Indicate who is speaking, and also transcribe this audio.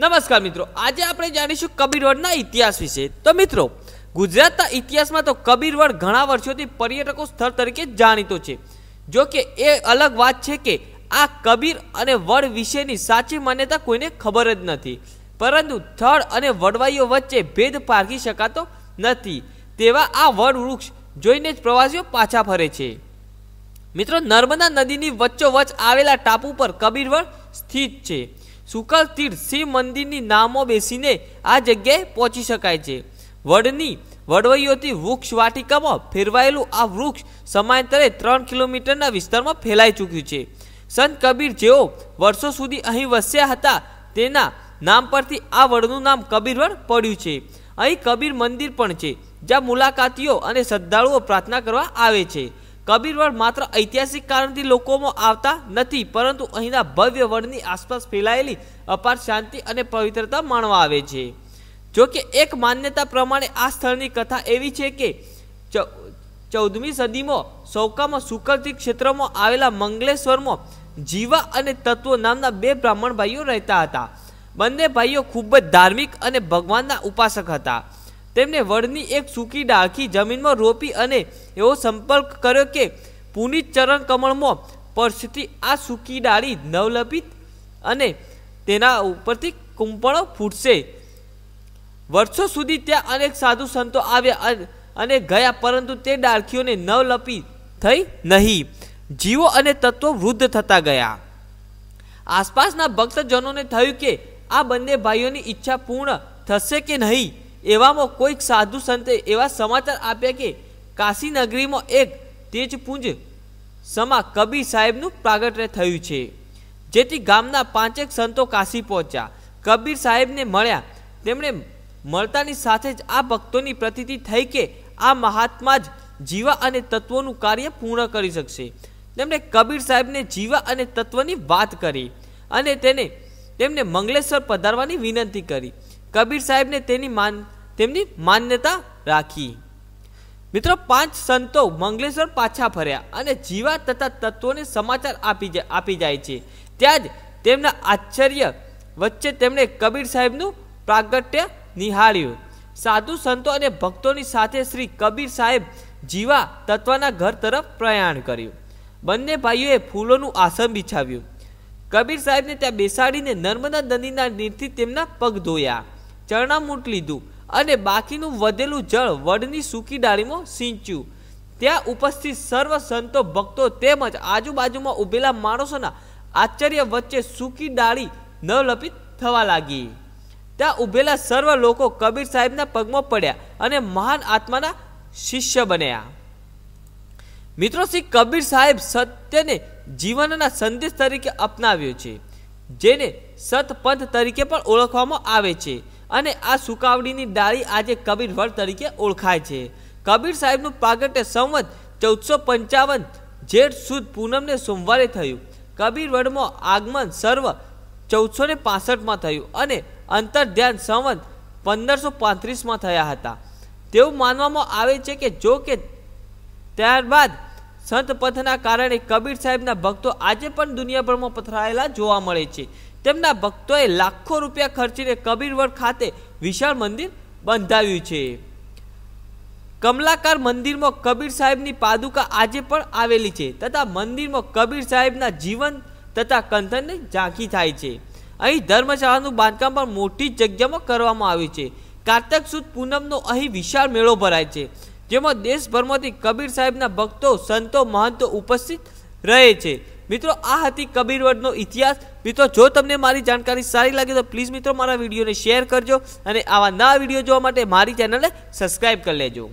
Speaker 1: નમસ્કાર મિત્રો આજે આપણે જાણીશું કબીરવડના ઇતિહાસ વિશે તો મિત્રો ગુજરાતના ઇતિહાસમાં તો કબીરવડ ઘણા વર્ષોથી પર્યટકો સ્થળ તરીકે જાણીતો છે જો કે એ અલગ વાત છે કે આ કબીર અને વડ વિશેની સાચી માન્યતા કોઈને ખબર જ નથી પરંતુ થળ અને વડવાઈઓ વચ્ચે ભેદ પારખી શકાતો નથી તેવા આ વડ વૃક્ષ જોઈને જ પ્રવાસીઓ પાછા ફરે છે મિત્રો નર્મદા નદીની વચ્ચોવચ્ચ આવેલા ટાપુ પર કબીરવડ સ્થિત છે સુકલ તીર્થ શિવ મંદિરની નામો બેસીને આ જગ્યાએ પહોંચી શકાય છે વડની વડવૈયોથી વૃક્ષ વાટિકામાં ફેરવાયેલું આ વૃક્ષ સમાંતરે ત્રણ કિલોમીટરના વિસ્તારમાં ફેલાઈ ચૂક્યું છે સંત કબીર જેઓ વર્ષો સુધી અહીં વસ્યા હતા તેના નામ પરથી આ વડનું નામ કબીરવડ પડ્યું છે અહીં કબીર મંદિર પણ છે જ્યાં મુલાકાતીઓ અને શ્રદ્ધાળુઓ પ્રાર્થના કરવા આવે છે કબીરવડ માત્ર ઐતિહાસિક કારણથી લોકોમાં આવતા નથી પરંતુ અહીંના ભવ્ય વડની આસપાસ ફેલાયેલી અપાર શાંતિ અને પવિત્રતા માણવા આવે છે જો કે એક માન્યતા પ્રમાણે આ સ્થળની કથા એવી છે કે ચૌદમી સદીમાં સૌકામાં સુકલતી ક્ષેત્રમાં આવેલા મંગલેશ્વરમાં જીવા અને તત્વ નામના બે બ્રાહ્મણ ભાઈઓ રહેતા હતા બંને ભાઈઓ ખૂબ જ ધાર્મિક અને ભગવાનના ઉપાસક હતા તેમને વડની એક સૂકી ડાખી જમીનમાં રોપી અને એવો સંપર્ક કર્યો કે પુનિત ચરણ કમળમાં પરસતી આ સૂકી ડાળી નવલપિત અને તેના ઉપરથી કુંપળો ફૂટશે વર્ષો સુધી ત્યાં અનેક સાધુ સંતો આવ્યા અને ગયા પરંતુ તે ડાળખીઓને નવલપી થઈ નહીં જીવો અને તત્વો વૃદ્ધ થતા ગયા આસપાસના ભક્તજનોને થયું કે આ બંને ભાઈઓની ઈચ્છા પૂર્ણ થશે કે નહીં એવામાં કોઈક સાધુ સંતે એવા સમાચાર આપ્યા કે કાશી નગરીમાં એક તેજપુંજ સમા કબીર સાહેબનું પ્રાગટ્ય થયું છે જેથી ગામના પાંચેક સંતો કાશી પહોંચ્યા કબીર સાહેબને મળ્યા તેમણે મળતાની સાથે જ આ ભક્તોની પ્રતીતિ થઈ કે આ મહાત્મા જ જીવા અને તત્વોનું કાર્ય પૂર્ણ કરી શકશે તેમણે કબીર સાહેબને જીવા અને તત્વની વાત કરી અને તેને તેમને મંગલેશ્વર પધારવાની વિનંતી કરી કબીર સાહેબને તેની માન તેમની માન્યતા રાખી મિત્રો પાંચ સંતો મંગલેશ્વર પાછા ફર્યા અને જીવા તથા તત્વોને સમાચાર આપી આપી જાય છે ત્યાં જ તેમના આશ્ચર્ય વચ્ચે તેમણે કબીર સાહેબનું પ્રાગટ્ય નિહાળ્યું સાધુ સંતો અને ભક્તોની સાથે શ્રી કબીર સાહેબ જીવા તત્વના ઘર તરફ પ્રયાણ કર્યું બંને ભાઈઓએ ફૂલોનું આસન બિછાવ્યું કબીર સાહેબને ત્યાં બેસાડીને નર્મદા નદીના નીરથી તેમના પગ ધોયા ચરણામૂટ લીધું અને બાકીનું વધેલું જળ વડની સૂકી ડાળીમાં સિંચ્યું ત્યાં ઉપસ્થિત સર્વ સંતો ભક્તો તેમજ આજુબાજુમાં ઉભેલા માણસોના આશ્ચર્ય વચ્ચે સૂકી ડાળી નવલપિત થવા લાગી ત્યાં ઉભેલા સર્વ લોકો કબીર સાહેબના પગમાં પડ્યા અને મહાન આત્માના શિષ્ય બન્યા મિત્રો શ્રી કબીર સાહેબ સત્યને જીવનના સંદેશ તરીકે અપનાવ્યો છે જેને સતપંથ તરીકે પણ ઓળખવામાં આવે છે અને આ સુકાવડીની ડાળી આજે કબીર વડ તરીકે ઓળખાય છે કબીર સાહેબનું પાગટે સંવત ચૌદસો પંચાવન જેઠ સુદ પૂનમને સોમવારે થયું કબીર વડમાં આગમન સર્વ ચૌદસો ને પાસઠમાં થયું અને અંતર ધ્યાન સંવત પંદરસો પાંત્રીસમાં થયા હતા તેવું માનવામાં આવે છે કે જો કે ત્યારબાદ સંત પથના કારણે કબીર સાહેબના ભક્તો આજે પણ દુનિયાભરમાં પથરાયેલા જોવા મળે છે તેમના ભક્તોએ લાખો રૂપિયા ખર્ચીને કબીરવડ ખાતે વિશાળ મંદિર બંધાવ્યું છે કમલાકાર મંદિરમાં કબીર સાહેબની પાદુકા આજે પણ આવેલી છે તથા મંદિરમાં કબીર સાહેબના જીવન તથા કંથનની ઝાંખી થાય છે અહીં ધર્મશાળાનું બાંધકામ પણ મોટી જગ્યામાં કરવામાં આવ્યું છે કાર્તક સુદ પૂનમનો અહીં વિશાળ મેળો ભરાય છે જેમાં દેશભરમાંથી કબીર સાહેબના ભક્તો સંતો મહંતો ઉપસ્થિત રહે છે મિત્રો આ હતી કબીરવડનો ઇતિહાસ મિત્રો જો તમને મારી જાણકારી સારી લાગે તો પ્લીઝ મિત્રો મારા વિડીયોને શેર કરજો અને આવા નવા વિડીયો જોવા માટે મારી ચેનલને સબસ્ક્રાઈબ કરી લેજો